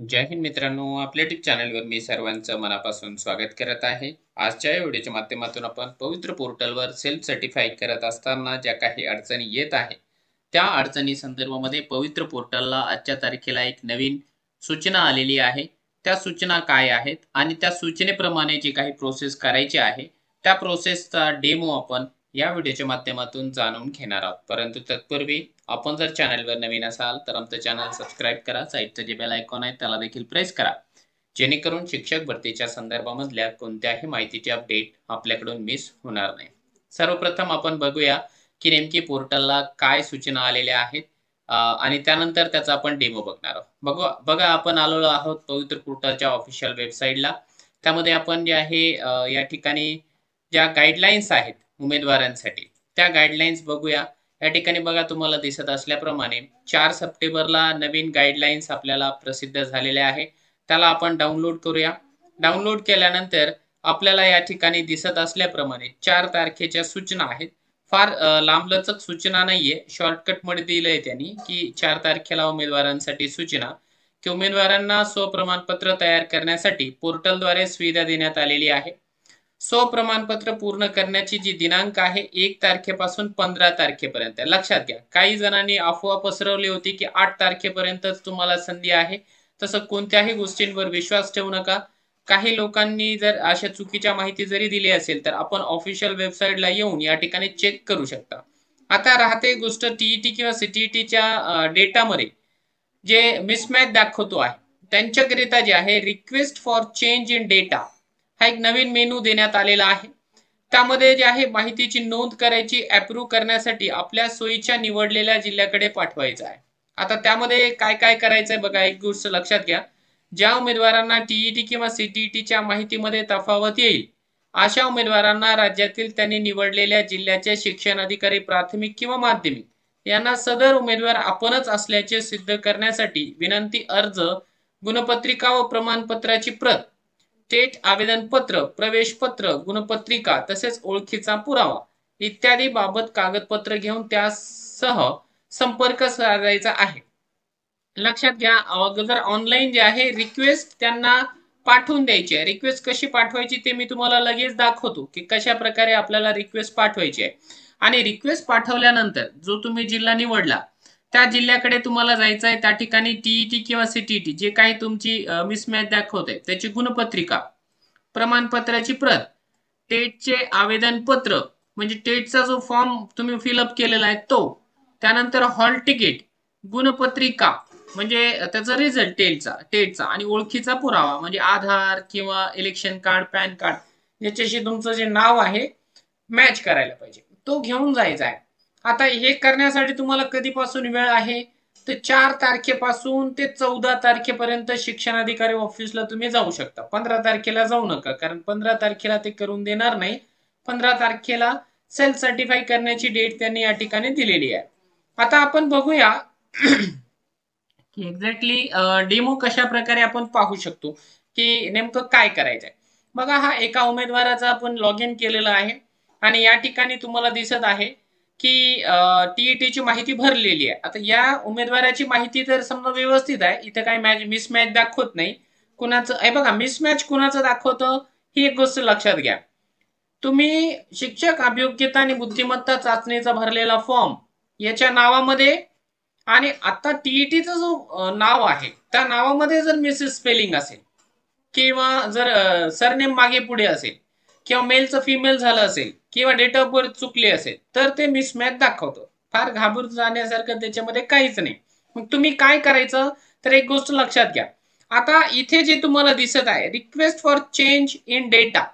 जय हिंद मित्रांनो आपल्या चॅनलवर मी सर्वांचं मनापासून स्वागत करत आहे आजच्या या व्हिडिओच्या माध्यमातून आपण पवित्र पोर्टलवर सेल्फ सर्टिफाय करत असताना ज्या काही अडचणी येत आहे त्या अडचणी संदर्भामध्ये पवित्र पोर्टलला आजच्या तारखेला एक नवीन सूचना आलेली आहे त्या सूचना काय आहेत आणि त्या सूचनेप्रमाणे जी काही प्रोसेस करायची आहे त्या प्रोसेसचा डेमो आपण या व्हिडिओच्या माध्यमातून जाणून घेणार आहोत परंतु तत्पूर्वी आपण जर चॅनलवर नवीन असाल तर आमचं चॅनल सबस्क्राईब करा साईडचं जे बेल आयकॉन आहे त्याला देखील प्रेस करा जेणेकरून शिक्षक भरतीच्या संदर्भामधल्या कोणत्याही माहितीचे अपडेट आपल्याकडून मिस होणार नाही सर्वप्रथम आपण बघूया की नेमकी पोर्टलला काय सूचना आलेल्या आहेत आणि त्यानंतर त्याचा आपण डेमो बघणार आहोत बघू बघा आपण आलेलो आहोत पवित्र पोर्टलच्या ऑफिशियल वेबसाईटला त्यामध्ये आपण जे आहे या ठिकाणी ज्या गाईडलाईन्स आहेत उमेदवारांसाठी त्या गाईडलाईन्स बघूया या ठिकाणी बघा तुम्हाला दिसत असल्याप्रमाणे चार सप्टेंबरला नवीन गाईडलाईन्स आपल्याला प्रसिद्ध झालेल्या आहे त्याला आपण डाउनलोड करूया डाउनलोड केल्यानंतर आपल्याला या ठिकाणी दिसत असल्याप्रमाणे चार तारखेच्या सूचना आहेत फार लांबलचक सूचना नाहीये शॉर्टकट शॉर्टकटमध्ये दिलंय त्यांनी की चार तारखेला उमेदवारांसाठी सूचना की उमेदवारांना स्वप्रमाणपत्र तयार करण्यासाठी पोर्टलद्वारे सुविधा देण्यात आलेली आहे सो प्रमाणपत्र पूर्ण करण्याची जी दिनांक आहे एक तारखेपासून पंधरा तारखेपर्यंत लक्षात घ्या काही जणांनी अफवा पसरवली होती की आठ तारखेपर्यंतच तुम्हाला संधी आहे तसं कोणत्याही गोष्टींवर विश्वास ठेवू नका काही लोकांनी जर अशा चुकीच्या माहिती जरी दिली असेल तर आपण ऑफिशियल वेबसाईटला येऊन या ठिकाणी चेक करू शकता आता राहते गोष्ट टीईटी e किंवा सीटीईटीच्या e डेटामध्ये जे मिसमॅच दाखवतो आहे त्यांच्याकरिता जे आहे request for change in data हा एक नवीन मेनू देण्यात आलेला आहे त्यामध्ये जे आहे माहितीची नोंद करायची अप्रूव्ह करण्यासाठी आपल्या सोयीच्या निवडलेल्या जिल्ह्याकडे पाठवायचं आहे आता त्यामध्ये काय काय करायचंय बघा एक गोष्ट लक्षात घ्या ज्या उमेदवारांना टीईटी e किंवा सीटीईटीच्या e माहितीमध्ये तफावत येईल अशा उमेदवारांना राज्यातील त्यांनी निवडलेल्या जिल्ह्याचे शिक्षण अधिकारी प्राथमिक किंवा माध्यमिक यांना सदर उमेदवार आपणच असल्याचे सिद्ध करण्यासाठी विनंती अर्ज गुणपत्रिका व प्रमाणपत्राची प्रत पत्र प्रवेश पत्र गुणपत्रिका तसेच ओळखीचा पुरावा इत्यादी बाबत कागदपत्र घेऊन त्यासह संपर्क साधायचा आहे लक्षात घ्या अगोदर ऑनलाईन जे आहे रिक्वेस्ट त्यांना पाठवून द्यायची आहे रिक्वेस्ट कशी पाठवायची ते मी तुम्हाला लगेच दाखवतो की कशा प्रकारे आपल्याला रिक्वेस्ट पाठवायची आहे आणि रिक्वेस्ट पाठवल्यानंतर जो तुम्ही जिल्हा निवडला त्या जिल्ह्याकडे तुम्हाला जायचं आहे त्या ठिकाणी टीईटी e किंवा सीटीईटी e जे काही तुमची मिसमॅच दाखवत आहे त्याची गुणपत्रिका प्रमाणपत्राची प्रत टेटचे आवेदन पत्र म्हणजे टेटचा जो फॉर्म तुम्ही फिलअप केलेला आहे तो त्यानंतर हॉल तिकीट गुणपत्रिका म्हणजे त्याचा रिझल्ट टेटचा टेटचा आणि ओळखीचा पुरावा म्हणजे आधार किंवा इलेक्शन कार्ड पॅन कार्ड याच्याशी तुमचं जे नाव आहे मॅच करायला पाहिजे तो घेऊन जायचा आहे आता हे करण्यासाठी तुम्हाला कधीपासून वेळ आहे तर चार तारखेपासून ते चौदा तारखेपर्यंत शिक्षण अधिकारी ऑफिसला तुम्ही जाऊ शकता पंधरा तारखेला जाऊ नका कारण पंधरा तारखेला ते करून देणार नाही पंधरा तारखेला सेल्फ सर्टिफाय करण्याची डेट त्यांनी या ठिकाणी दिलेली आहे आता आपण बघूया एक्झॅक्टली डेमो कशा प्रकारे आपण पाहू शकतो की नेमकं काय करायचंय बघा हा एका उमेदवाराचा आपण लॉग इन केलेला आहे आणि या ठिकाणी तुम्हाला दिसत आहे की टीईटीची माहिती भरलेली आहे आता या उमेदवाराची माहिती तर समजा व्यवस्थित आहे इथं काही मॅच मिसमॅच दाखवत नाही कुणाचं आहे बघा मिसमॅच कुणाचं दाखवतं ही एक गोष्ट लक्षात घ्या तुम्ही शिक्षक अभियोग्यता आणि बुद्धिमत्ता चाचणीचा भरलेला फॉर्म याच्या नावामध्ये आणि आता टीईटीचं जो नाव आहे त्या नावामध्ये जर मिसेस स्पेलिंग असेल किंवा जर सरनेम मागे पुढे असेल किंवा मेलचं फिमेल झालं असेल किंवा डेट ऑफ बर्थ चुकली असेल तर ते मिसमॅच दाखवतो फार घाबरून जाण्यासारखं त्याच्यामध्ये काहीच नाही मग तुम्ही काय करायचं तर एक गोष्ट लक्षात घ्या आता इथे जे तुम्हाला दिसत आहे request for change in data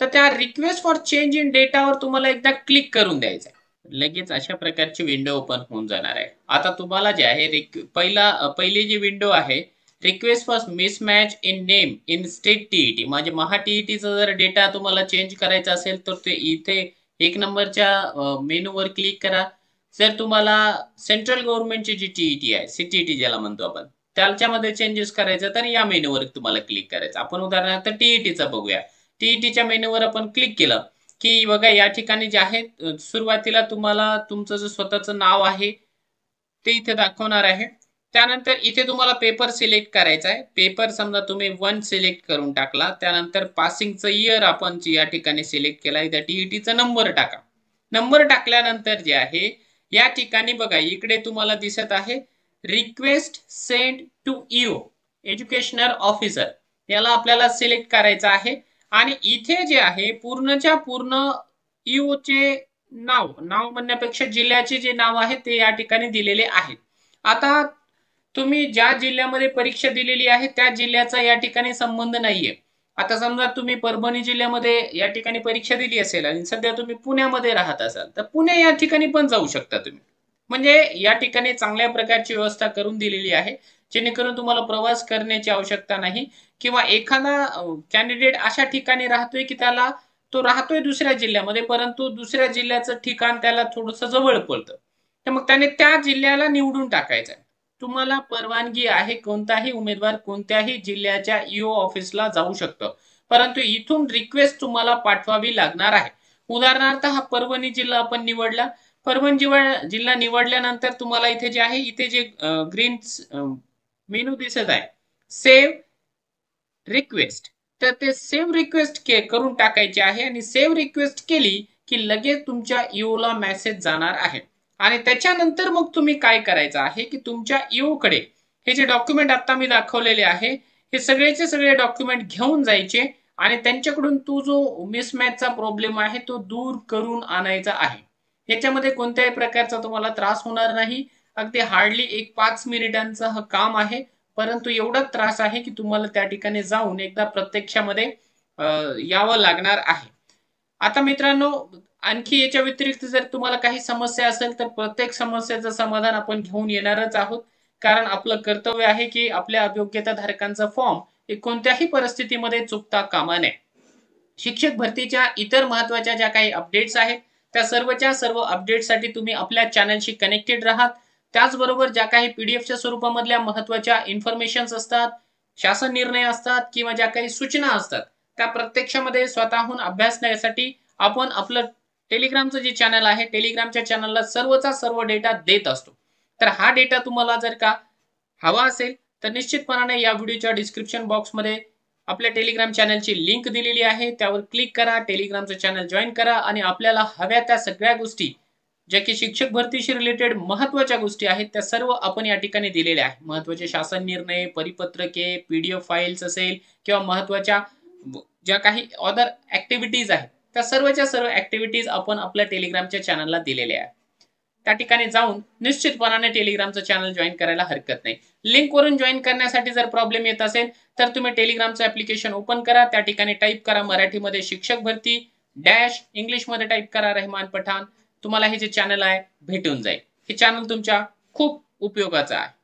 तर त्या रिक्वेस्ट फॉर चेंज इन डेटावर तुम्हाला एकदा क्लिक करून द्यायचं लगेच अशा प्रकारची विंडो ओपन होऊन जाणार आहे आता तुम्हाला जे आहे पहिला पहिली जी विंडो आहे request for mismatch in name in state TET म्हणजे महा टीईटीचा e जर डेटा तुम्हाला चेंज करायचा असेल तर ते इथे एक नंबरच्या मेनूवर क्लिक करा जर तुम्हाला सेंट्रल गव्हर्नमेंटची जी टीईटी e आहे सीटीईटी e ज्याला म्हणतो आपण त्याच्यामध्ये चेंजेस करायचं तर या मेनूवर तुम्हाला क्लिक करायचं आपण उदाहरणार्थ टीईटीचा बघूया टीईटीच्या मेनूवर आपण क्लिक केलं की बघा या ठिकाणी जे आहे सुरुवातीला तुम्हाला तुमचं जे स्वतःचं नाव आहे ते इथे दाखवणार आहे त्यानंतर इथे तुम्हाला पेपर सिलेक्ट करायचा आहे पेपर समजा तुम्ही वन सिलेक्ट करून टाकला त्यानंतर पासिंगचं इयर आपण या ठिकाणी सिलेक्ट केला त्या टीईटीचा नंबर टाका नंबर टाकल्यानंतर जे आहे या ठिकाणी बघा इकडे तुम्हाला दिसत आहे request send to EO educational officer याला आपल्याला सिलेक्ट करायचं आहे आणि इथे जे आहे पूर्णच्या पूर्ण चे नाव नाव म्हणण्यापेक्षा जिल्ह्याचे जे नाव आहे ते या ठिकाणी दिलेले आहे आता तुम्ही ज्या जिल्ह्यामध्ये परीक्षा दिलेली आहे त्या जिल्ह्याचा या ठिकाणी संबंध नाहीये आता समजा तुम्ही परभणी जिल्ह्यामध्ये या ठिकाणी परीक्षा दिली असेल आणि सध्या तुम्ही पुण्यामध्ये राहत असाल तर पुणे या ठिकाणी पण जाऊ शकता तुम्ही म्हणजे या ठिकाणी चांगल्या प्रकारची व्यवस्था करून दिलेली आहे जेणेकरून तुम्हाला प्रवास करण्याची आवश्यकता नाही किंवा एखादा कॅन्डिडेट अशा ठिकाणी राहतोय की त्याला तो राहतोय दुसऱ्या जिल्ह्यामध्ये परंतु दुसऱ्या जिल्ह्याचं ठिकाण त्याला थोडंसं जवळ पडतं तर मग त्याने त्या जिल्ह्याला निवडून टाकायचं तुम्हाला परवानगी आहे कोणताही उमेदवार कोणत्याही जिल्ह्याच्या ईओ e ऑफिसला जाऊ शकतो परंतु इथून रिक्वेस्ट तुम्हाला पाठवावी लागणार आहे उदाहरणार्थ हा परभणी जिल्हा आपण निवडला परभणी जिल्हा निवडल्यानंतर तुम्हाला इथे जे आहे इथे जे ग्रीन मेनू दिसत आहे सेव्ह रिक्वेस्ट तर ते सेव्ह रिक्वेस्ट के करून टाकायचे आहे आणि सेव्ह रिक्वेस्ट केली की लगेच तुमच्या ईओला e मेसेज जाणार आहे आणि त्याच्यानंतर मग तुम्ही काय करायचं आहे की तुमच्या ईओकडे हे जे डॉक्युमेंट आता मी दाखवलेले आहे हे सगळेचे सगळे डॉक्युमेंट घेऊन जायचे आणि त्यांच्याकडून तू जो मिसमॅचचा प्रॉब्लेम आहे तो दूर करून आणायचा आहे याच्यामध्ये कोणत्याही प्रकारचा तुम्हाला त्रास होणार नाही अगदी हार्डली एक पाच मिनिटांचं हा काम आहे परंतु एवढा त्रास आहे की तुम्हाला त्या ठिकाणी जाऊन एकदा प्रत्यक्षामध्ये यावं लागणार आहे आता मित्रांनो आणखी याच्या व्यतिरिक्त जर तुम्हाला काही समस्या असेल तर प्रत्येक समस्येचं समाधान आपण घेऊन येणारच आहोत कारण आपलं कर्तव्य आहे की आपल्या अभियोग्यता धारकांचा फॉर्म हे कोणत्याही परिस्थितीमध्ये चुकता कामा नये शिक्षक भरतीच्या इतर महत्वाच्या ज्या काही अपडेट्स आहेत त्या सर्वच्या सर्व अपडेटसाठी तुम्ही आपल्या चॅनलशी कनेक्टेड राहात त्याचबरोबर ज्या काही पीडीएफच्या स्वरूपामधल्या महत्वाच्या इन्फॉर्मेशन्स असतात शासन निर्णय असतात किंवा ज्या काही सूचना असतात त्या प्रत्यक्षामध्ये स्वतःहून अभ्यासण्यासाठी आपण आपलं टेलिग्रामचं जे चॅनल आहे टेलिग्रामच्या चॅनलला सर्वचा सर्व डेटा देत असतो तर हा डेटा तुम्हाला जर का हवा असेल तर निश्चितपणाने या व्हिडिओच्या डिस्क्रिप्शन बॉक्समध्ये आपल्या टेलिग्राम चॅनलची लिंक दिलेली आहे त्यावर क्लिक करा टेलिग्रामचं चॅनल जॉईन करा आणि आपल्याला हव्या त्या सगळ्या गोष्टी ज्या की शिक्षक भरतीशी रिलेटेड महत्वाच्या गोष्टी आहेत त्या सर्व आपण या ठिकाणी दिलेल्या आहेत महत्वाचे शासन निर्णय परिपत्रके पीडीएफ फाईल्स असेल किंवा महत्वाच्या ज्या काही अदर ऍक्टिव्हिटीज आहेत त्या सर्वच्या सर्व ऍक्टिव्हिटीज आपण आपल्या टेलिग्रामच्या चॅनलला दिलेल्या आहेत त्या ठिकाणी जाऊन निश्चितपणाने टेलिग्रामचं चॅनल जॉईन करायला हरकत नाही लिंकवरून जॉईन करण्यासाठी जर प्रॉब्लेम येत असेल तर तुम्ही टेलिग्रामचं ऍप्लिकेशन ओपन करा त्या ठिकाणी टाईप करा मराठीमध्ये शिक्षक भरती डॅश इंग्लिशमध्ये टाईप करा रहमान पठाण तुम्हाला हे जे चॅनल आहे भेटून जाईल हे चॅनल तुमच्या खूप उपयोगाचं आहे